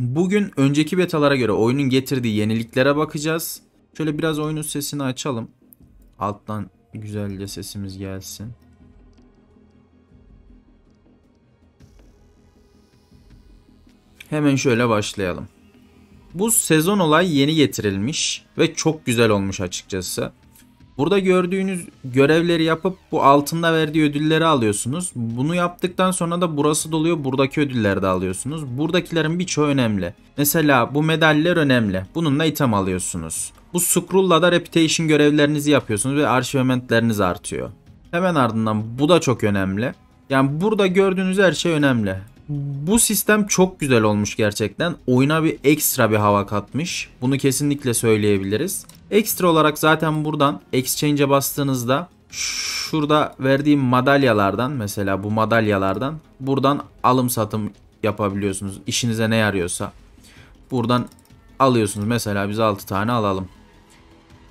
Bugün önceki betalara göre oyunun getirdiği yeniliklere bakacağız. Şöyle biraz oyunun sesini açalım. Alttan güzelce sesimiz gelsin. Hemen şöyle başlayalım. Bu sezon olay yeni getirilmiş ve çok güzel olmuş açıkçası. Burada gördüğünüz görevleri yapıp bu altında verdiği ödülleri alıyorsunuz. Bunu yaptıktan sonra da burası doluyor buradaki ödülleri de alıyorsunuz. Buradakilerin birçoğu önemli. Mesela bu medaller önemli. Bununla item alıyorsunuz. Bu scroll'la da reputation görevlerinizi yapıyorsunuz ve arşivementleriniz artıyor. Hemen ardından bu da çok önemli. Yani burada gördüğünüz her şey önemli bu sistem çok güzel olmuş gerçekten. Oyuna bir ekstra bir hava katmış. Bunu kesinlikle söyleyebiliriz. Ekstra olarak zaten buradan exchange'e bastığınızda şurada verdiğim madalyalardan mesela bu madalyalardan buradan alım satım yapabiliyorsunuz. İşinize ne yarıyorsa. Buradan alıyorsunuz. Mesela biz 6 tane alalım.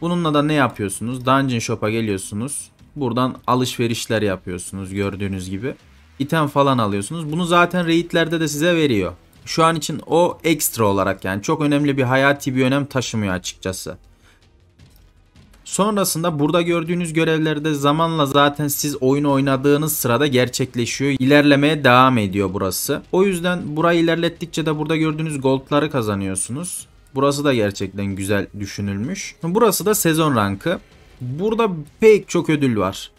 Bununla da ne yapıyorsunuz? Dungeon Shop'a geliyorsunuz. Buradan alışverişler yapıyorsunuz gördüğünüz gibi item falan alıyorsunuz. Bunu zaten raidlerde de size veriyor. Şu an için o ekstra olarak yani çok önemli bir hayati bir önem taşımıyor açıkçası. Sonrasında burada gördüğünüz görevlerde zamanla zaten siz oyunu oynadığınız sırada gerçekleşiyor. İlerlemeye devam ediyor burası. O yüzden burayı ilerlettikçe de burada gördüğünüz goldları kazanıyorsunuz. Burası da gerçekten güzel düşünülmüş. Burası da sezon rankı. Burada pek çok ödül var.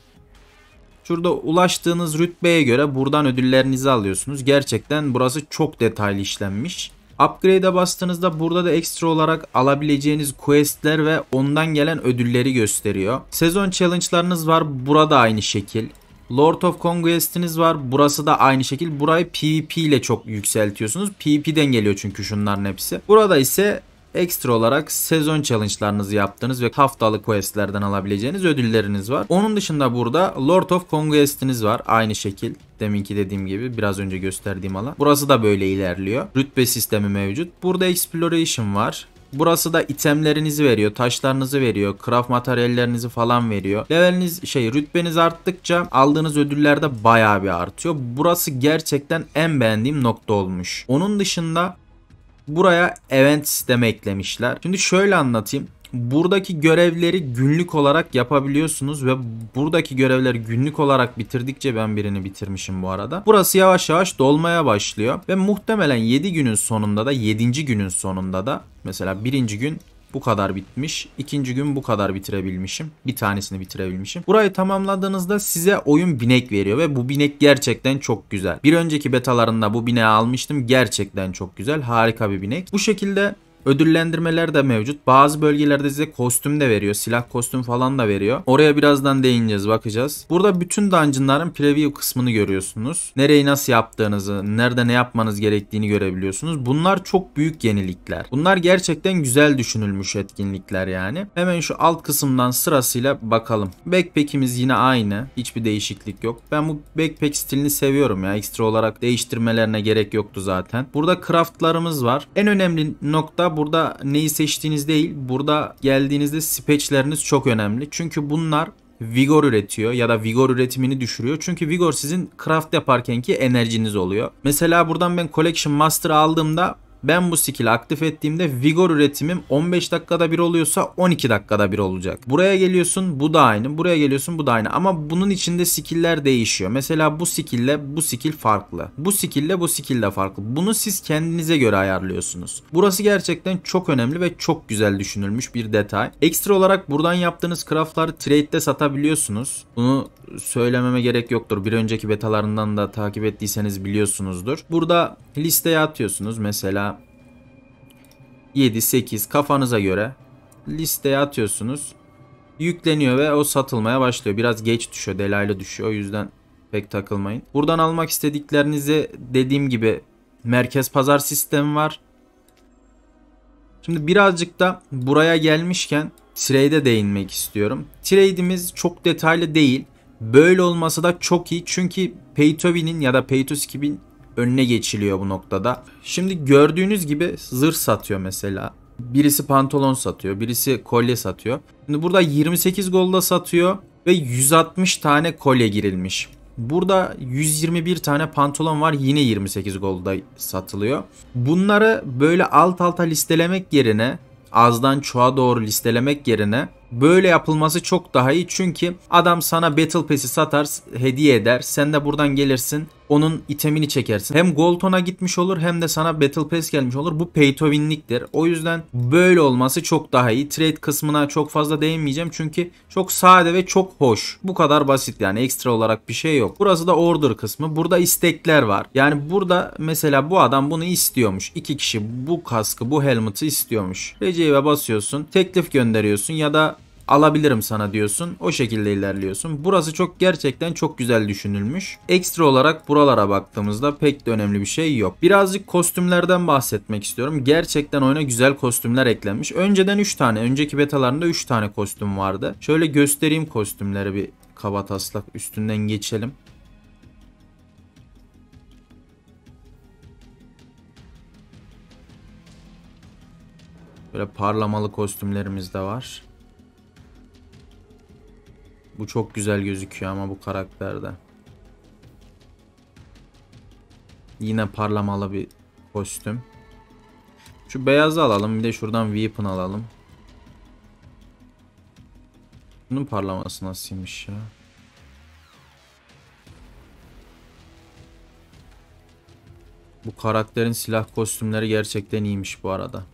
Şurada ulaştığınız rütbeye göre buradan ödüllerinizi alıyorsunuz. Gerçekten burası çok detaylı işlenmiş. Upgrade'e bastığınızda burada da ekstra olarak alabileceğiniz questler ve ondan gelen ödülleri gösteriyor. Sezon challenge'larınız var. Burada aynı şekil. Lord of Conquest'iniz var. Burası da aynı şekil. Burayı PvP ile çok yükseltiyorsunuz. PvP'den geliyor çünkü şunların hepsi. Burada ise Ekstra olarak sezon challenge'larınızı yaptığınız ve haftalık questlerden alabileceğiniz ödülleriniz var. Onun dışında burada Lord of Conquest'iniz var aynı şekil. Deminki dediğim gibi biraz önce gösterdiğim alan. Burası da böyle ilerliyor. Rütbe sistemi mevcut. Burada Exploration var. Burası da itemlerinizi veriyor, taşlarınızı veriyor, craft materyallerinizi falan veriyor. Leveliniz şey rütbeniz arttıkça aldığınız ödüller de bayağı bir artıyor. Burası gerçekten en beğendiğim nokta olmuş. Onun dışında Buraya event sistemi eklemişler. Şimdi şöyle anlatayım. Buradaki görevleri günlük olarak yapabiliyorsunuz ve buradaki görevleri günlük olarak bitirdikçe ben birini bitirmişim bu arada. Burası yavaş yavaş dolmaya başlıyor ve muhtemelen 7 günün sonunda da 7. günün sonunda da mesela 1. gün bu kadar bitmiş. İkinci gün bu kadar bitirebilmişim. Bir tanesini bitirebilmişim. Burayı tamamladığınızda size oyun binek veriyor ve bu binek gerçekten çok güzel. Bir önceki betalarında bu bineği almıştım. Gerçekten çok güzel. Harika bir binek. Bu şekilde Ödüllendirmeler de mevcut. Bazı bölgelerde size kostüm de veriyor. Silah kostüm falan da veriyor. Oraya birazdan değineceğiz bakacağız. Burada bütün dungeonların preview kısmını görüyorsunuz. Nereyi nasıl yaptığınızı, nerede ne yapmanız gerektiğini görebiliyorsunuz. Bunlar çok büyük yenilikler. Bunlar gerçekten güzel düşünülmüş etkinlikler yani. Hemen şu alt kısımdan sırasıyla bakalım. Backpack'imiz yine aynı. Hiçbir değişiklik yok. Ben bu backpack stilini seviyorum ya. Ekstra olarak değiştirmelerine gerek yoktu zaten. Burada craftlarımız var. En önemli nokta burada neyi seçtiğiniz değil. Burada geldiğinizde speçleriniz çok önemli. Çünkü bunlar vigor üretiyor ya da vigor üretimini düşürüyor. Çünkü vigor sizin craft yaparkenki enerjiniz oluyor. Mesela buradan ben Collection Master aldığımda ben bu skill'i aktif ettiğimde vigor üretimim 15 dakikada bir oluyorsa 12 dakikada bir olacak. Buraya geliyorsun bu da aynı. Buraya geliyorsun bu da aynı. Ama bunun içinde skill'ler değişiyor. Mesela bu skill'le bu skill farklı. Bu skill'le bu skill de farklı. Bunu siz kendinize göre ayarlıyorsunuz. Burası gerçekten çok önemli ve çok güzel düşünülmüş bir detay. Ekstra olarak buradan yaptığınız craftları trade'de satabiliyorsunuz. Bunu söylememe gerek yoktur. Bir önceki betalarından da takip ettiyseniz biliyorsunuzdur. Burada listeye atıyorsunuz. Mesela 7, 8 kafanıza göre listeye atıyorsunuz. Yükleniyor ve o satılmaya başlıyor. Biraz geç düşüyor, delaylı düşüyor. O yüzden pek takılmayın. Buradan almak istediklerinizi dediğim gibi merkez pazar sistemi var. Şimdi birazcık da buraya gelmişken trade'e değinmek istiyorum. Trade'imiz çok detaylı değil. Böyle olması da çok iyi çünkü Pay2Win'in ya da Pay2Skip'in önüne geçiliyor bu noktada. Şimdi gördüğünüz gibi zırh satıyor mesela. Birisi pantolon satıyor, birisi kolye satıyor. Şimdi burada 28 golda satıyor ve 160 tane kolye girilmiş. Burada 121 tane pantolon var yine 28 golda satılıyor. Bunları böyle alt alta listelemek yerine azdan çoğa doğru listelemek yerine Böyle yapılması çok daha iyi çünkü adam sana Battle Pass'i satar, hediye eder. Sen de buradan gelirsin onun itemini çekersin. Hem Golton'a gitmiş olur hem de sana Battle Pass gelmiş olur. Bu pay to win'liktir. O yüzden böyle olması çok daha iyi. Trade kısmına çok fazla değinmeyeceğim çünkü çok sade ve çok hoş. Bu kadar basit yani ekstra olarak bir şey yok. Burası da order kısmı. Burada istekler var. Yani burada mesela bu adam bunu istiyormuş. İki kişi bu kaskı bu helmet'i istiyormuş. Receive'e basıyorsun. Teklif gönderiyorsun ya da alabilirim sana diyorsun. O şekilde ilerliyorsun. Burası çok gerçekten çok güzel düşünülmüş. Ekstra olarak buralara baktığımızda pek de önemli bir şey yok. Birazcık kostümlerden bahsetmek istiyorum. Gerçekten oyuna güzel kostümler eklenmiş. Önceden 3 tane, önceki betalarında 3 tane kostüm vardı. Şöyle göstereyim kostümleri bir kaba taslak üstünden geçelim. Böyle parlamalı kostümlerimiz de var. Bu çok güzel gözüküyor ama bu karakterde. Yine parlamalı bir kostüm. Şu beyazı alalım. Bir de şuradan weapon alalım. Bunun parlaması nasılmış ya? Bu karakterin silah kostümleri gerçekten iyiymiş bu arada.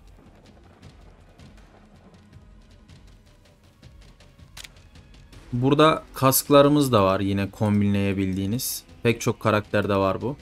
Burada kasklarımız da var yine kombinleyebildiğiniz. Pek çok karakterde var bu.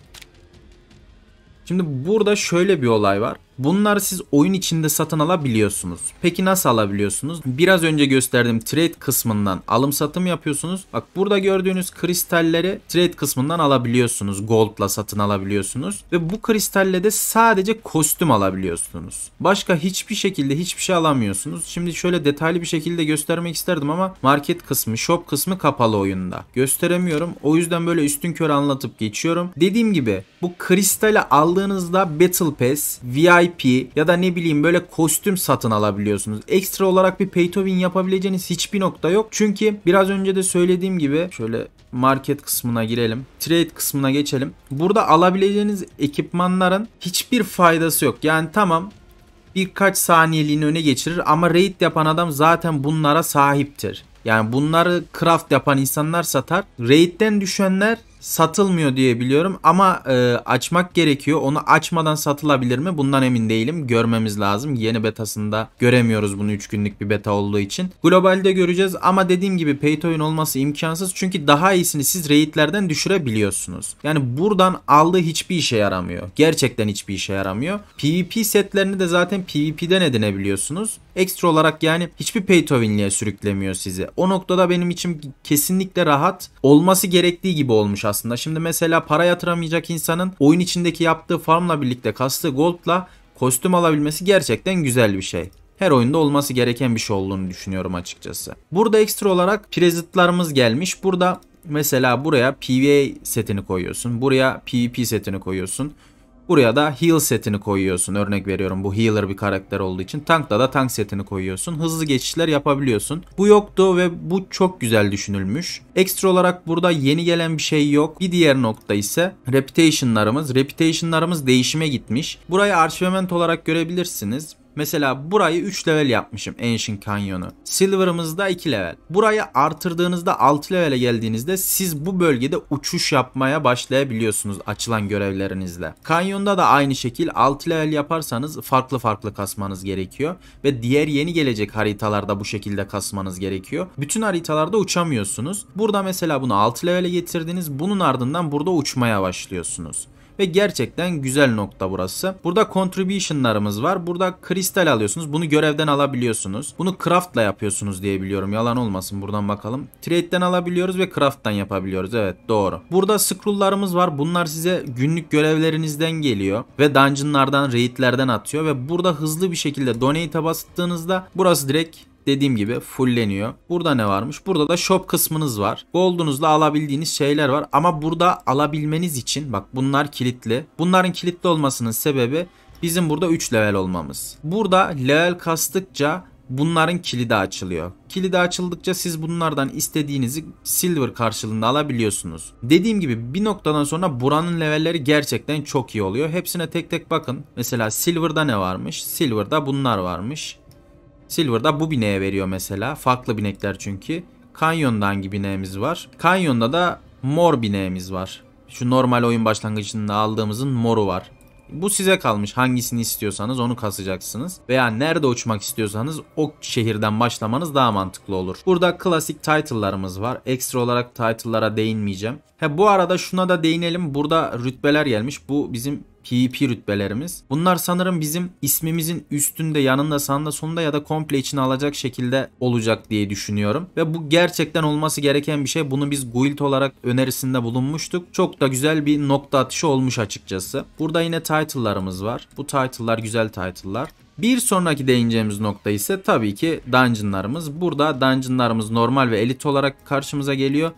Şimdi burada şöyle bir olay var. Bunları siz oyun içinde satın alabiliyorsunuz. Peki nasıl alabiliyorsunuz? Biraz önce gösterdiğim trade kısmından alım satım yapıyorsunuz. Bak burada gördüğünüz kristalleri trade kısmından alabiliyorsunuz. Gold'la satın alabiliyorsunuz. Ve bu kristalle de sadece kostüm alabiliyorsunuz. Başka hiçbir şekilde hiçbir şey alamıyorsunuz. Şimdi şöyle detaylı bir şekilde göstermek isterdim ama market kısmı, shop kısmı kapalı oyunda. Gösteremiyorum. O yüzden böyle üstün kör anlatıp geçiyorum. Dediğim gibi bu kristali aldığınızda Battle Pass, VIP IP ya da ne bileyim böyle kostüm satın alabiliyorsunuz. Ekstra olarak bir Beethoven yapabileceğiniz hiçbir nokta yok. Çünkü biraz önce de söylediğim gibi şöyle market kısmına girelim. Trade kısmına geçelim. Burada alabileceğiniz ekipmanların hiçbir faydası yok. Yani tamam birkaç saniyeliğini öne geçirir ama raid yapan adam zaten bunlara sahiptir. Yani bunları craft yapan insanlar satar. Raid'den düşenler satılmıyor diye biliyorum ama e, açmak gerekiyor. Onu açmadan satılabilir mi? Bundan emin değilim. Görmemiz lazım. Yeni betasında göremiyoruz bunu 3 günlük bir beta olduğu için. Globalde göreceğiz ama dediğim gibi pay to win olması imkansız. Çünkü daha iyisini siz raidlerden düşürebiliyorsunuz. Yani buradan aldığı hiçbir işe yaramıyor. Gerçekten hiçbir işe yaramıyor. PvP setlerini de zaten PvP'den edinebiliyorsunuz. Ekstra olarak yani hiçbir pay to win'liğe sürüklemiyor sizi. O noktada benim için kesinlikle rahat olması gerektiği gibi olmuş aslında aslında. Şimdi mesela para yatıramayacak insanın oyun içindeki yaptığı farmla birlikte kastığı goldla kostüm alabilmesi gerçekten güzel bir şey her oyunda olması gereken bir şey olduğunu düşünüyorum açıkçası. Burada ekstra olarak prezitlarımız gelmiş. Burada mesela buraya PvE setini koyuyorsun. Buraya PvP setini koyuyorsun. Buraya da heal setini koyuyorsun. Örnek veriyorum bu healer bir karakter olduğu için. Tankta da tank setini koyuyorsun. Hızlı geçişler yapabiliyorsun. Bu yoktu ve bu çok güzel düşünülmüş. Ekstra olarak burada yeni gelen bir şey yok. Bir diğer nokta ise reputationlarımız. Reputationlarımız değişime gitmiş. Burayı archivement olarak görebilirsiniz. Mesela burayı 3 level yapmışım Ancient Canyon'u. Silver'ımızda 2 level. Burayı artırdığınızda 6 levele geldiğinizde siz bu bölgede uçuş yapmaya başlayabiliyorsunuz açılan görevlerinizle. Kanyonda da aynı şekil 6 level yaparsanız farklı farklı kasmanız gerekiyor. Ve diğer yeni gelecek haritalarda bu şekilde kasmanız gerekiyor. Bütün haritalarda uçamıyorsunuz. Burada mesela bunu 6 levele getirdiniz. Bunun ardından burada uçmaya başlıyorsunuz ve gerçekten güzel nokta burası. Burada contribution'larımız var. Burada kristal alıyorsunuz. Bunu görevden alabiliyorsunuz. Bunu craft'la yapıyorsunuz diye biliyorum. Yalan olmasın buradan bakalım. Trade'den alabiliyoruz ve craft'tan yapabiliyoruz. Evet doğru. Burada scroll'larımız var. Bunlar size günlük görevlerinizden geliyor ve dungeon'lardan, raid'lerden atıyor ve burada hızlı bir şekilde donate'e bastığınızda burası direkt dediğim gibi fulleniyor. Burada ne varmış? Burada da shop kısmınız var. Gold'unuzla alabildiğiniz şeyler var ama burada alabilmeniz için bak bunlar kilitli. Bunların kilitli olmasının sebebi bizim burada 3 level olmamız. Burada level kastıkça bunların kilidi açılıyor. Kilidi açıldıkça siz bunlardan istediğinizi silver karşılığında alabiliyorsunuz. Dediğim gibi bir noktadan sonra buranın levelleri gerçekten çok iyi oluyor. Hepsine tek tek bakın. Mesela silver'da ne varmış? Silver'da bunlar varmış. Silver da bu bineğe veriyor mesela. Farklı binekler çünkü. Canyon'da hangi bineğimiz var? Canyon'da da mor bineğimiz var. Şu normal oyun başlangıcında aldığımızın moru var. Bu size kalmış. Hangisini istiyorsanız onu kasacaksınız. Veya nerede uçmak istiyorsanız o şehirden başlamanız daha mantıklı olur. Burada klasik title'larımız var. Ekstra olarak title'lara değinmeyeceğim. He bu arada şuna da değinelim. Burada rütbeler gelmiş. Bu bizim PvP rütbelerimiz. Bunlar sanırım bizim ismimizin üstünde, yanında, sağında, sonunda ya da komple içine alacak şekilde olacak diye düşünüyorum. Ve bu gerçekten olması gereken bir şey. Bunu biz guild olarak önerisinde bulunmuştuk. Çok da güzel bir nokta atışı olmuş açıkçası. Burada yine title'larımız var. Bu title'lar güzel title'lar. Bir sonraki değineceğimiz nokta ise tabii ki dungeonlarımız. Burada dungeonlarımız normal ve elit olarak karşımıza geliyor.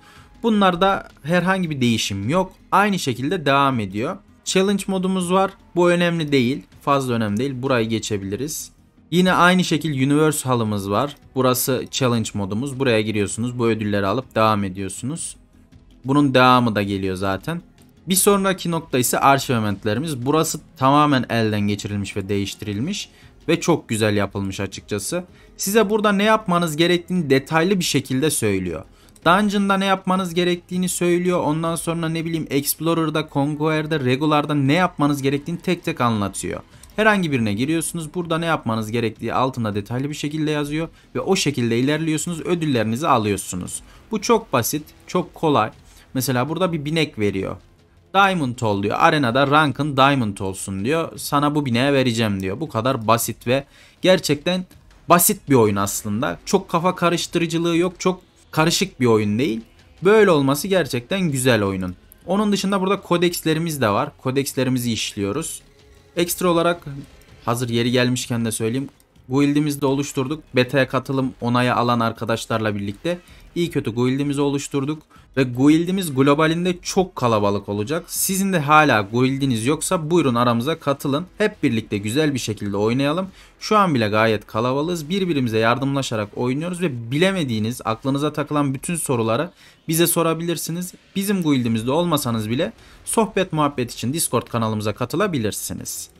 Bunlarda herhangi bir değişim yok. Aynı şekilde devam ediyor. Challenge modumuz var. Bu önemli değil. Fazla önemli değil. Burayı geçebiliriz. Yine aynı şekilde Universe halımız var. Burası Challenge modumuz. Buraya giriyorsunuz. Bu ödülleri alıp devam ediyorsunuz. Bunun devamı da geliyor zaten. Bir sonraki nokta ise arşivmentlerimiz. Burası tamamen elden geçirilmiş ve değiştirilmiş ve çok güzel yapılmış açıkçası. Size burada ne yapmanız gerektiğini detaylı bir şekilde söylüyor. Dungeon'da ne yapmanız gerektiğini söylüyor. Ondan sonra ne bileyim Explorer'da, Conquer'da, Regular'da ne yapmanız gerektiğini tek tek anlatıyor. Herhangi birine giriyorsunuz. Burada ne yapmanız gerektiği altında detaylı bir şekilde yazıyor. Ve o şekilde ilerliyorsunuz. Ödüllerinizi alıyorsunuz. Bu çok basit, çok kolay. Mesela burada bir binek veriyor. Diamond ol diyor. Arenada rankın Diamond olsun diyor. Sana bu bineğe vereceğim diyor. Bu kadar basit ve gerçekten basit bir oyun aslında. Çok kafa karıştırıcılığı yok. Çok karışık bir oyun değil. Böyle olması gerçekten güzel oyunun. Onun dışında burada kodekslerimiz de var. Kodekslerimizi işliyoruz. Ekstra olarak hazır yeri gelmişken de söyleyeyim. Guild'imizde oluşturduk. Beta'ya katılım onaya alan arkadaşlarla birlikte iyi kötü guildimizi oluşturduk ve guildimiz globalinde çok kalabalık olacak. Sizin de hala guildiniz yoksa buyurun aramıza katılın. Hep birlikte güzel bir şekilde oynayalım. Şu an bile gayet kalabalığız. Birbirimize yardımlaşarak oynuyoruz ve bilemediğiniz, aklınıza takılan bütün soruları bize sorabilirsiniz. Bizim guildimizde olmasanız bile sohbet muhabbet için Discord kanalımıza katılabilirsiniz.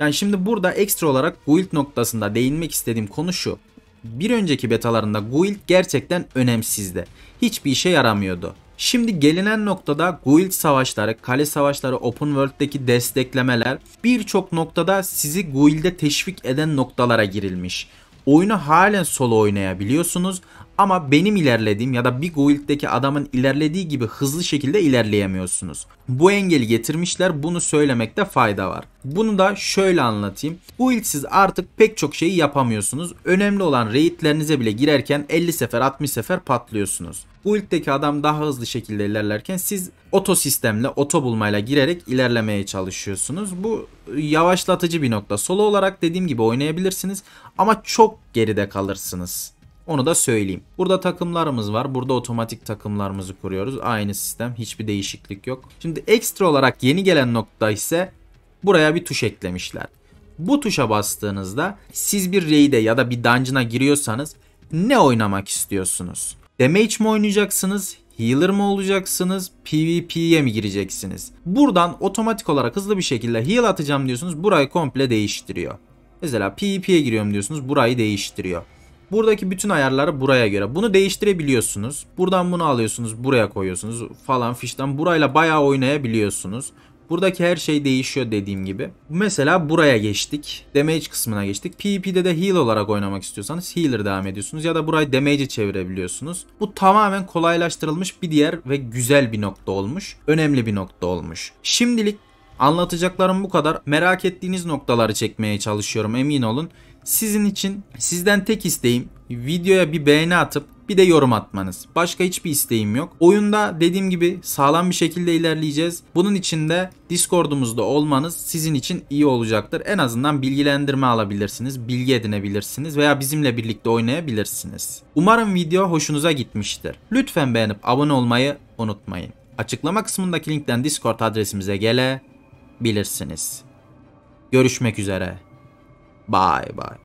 Yani şimdi burada ekstra olarak guild noktasında değinmek istediğim konu şu. Bir önceki betalarında guild gerçekten önemsizdi. Hiçbir işe yaramıyordu. Şimdi gelinen noktada guild savaşları, kale savaşları, open world'deki desteklemeler birçok noktada sizi guild'e teşvik eden noktalara girilmiş. Oyunu halen solo oynayabiliyorsunuz ama benim ilerlediğim ya da bir guild'deki adamın ilerlediği gibi hızlı şekilde ilerleyemiyorsunuz. Bu engeli getirmişler bunu söylemekte fayda var. Bunu da şöyle anlatayım. Guild siz artık pek çok şeyi yapamıyorsunuz. Önemli olan raidlerinize bile girerken 50 sefer 60 sefer patlıyorsunuz. Guild'deki adam daha hızlı şekilde ilerlerken siz otosistemle, oto bulmayla girerek ilerlemeye çalışıyorsunuz. Bu yavaşlatıcı bir nokta. Solo olarak dediğim gibi oynayabilirsiniz ama çok geride kalırsınız. Onu da söyleyeyim. Burada takımlarımız var. Burada otomatik takımlarımızı kuruyoruz. Aynı sistem. Hiçbir değişiklik yok. Şimdi ekstra olarak yeni gelen nokta ise buraya bir tuş eklemişler. Bu tuşa bastığınızda siz bir raid'e ya da bir dungeon'a giriyorsanız ne oynamak istiyorsunuz? Damage mi oynayacaksınız? Healer mı olacaksınız? PvP'ye mi gireceksiniz? Buradan otomatik olarak hızlı bir şekilde heal atacağım diyorsunuz. Burayı komple değiştiriyor. Mesela PvP'ye giriyorum diyorsunuz. Burayı değiştiriyor. Buradaki bütün ayarları buraya göre. Bunu değiştirebiliyorsunuz. Buradan bunu alıyorsunuz, buraya koyuyorsunuz falan fişten. Burayla bayağı oynayabiliyorsunuz. Buradaki her şey değişiyor dediğim gibi. Mesela buraya geçtik. Damage kısmına geçtik. PvP'de de heal olarak oynamak istiyorsanız healer devam ediyorsunuz. Ya da burayı damage'e çevirebiliyorsunuz. Bu tamamen kolaylaştırılmış bir diğer ve güzel bir nokta olmuş. Önemli bir nokta olmuş. Şimdilik anlatacaklarım bu kadar. Merak ettiğiniz noktaları çekmeye çalışıyorum emin olun. Sizin için sizden tek isteğim videoya bir beğeni atıp bir de yorum atmanız. Başka hiçbir isteğim yok. Oyunda dediğim gibi sağlam bir şekilde ilerleyeceğiz. Bunun için de Discord'umuzda olmanız sizin için iyi olacaktır. En azından bilgilendirme alabilirsiniz, bilgi edinebilirsiniz veya bizimle birlikte oynayabilirsiniz. Umarım video hoşunuza gitmiştir. Lütfen beğenip abone olmayı unutmayın. Açıklama kısmındaki linkten Discord adresimize gelebilirsiniz. Görüşmek üzere. Bye bye.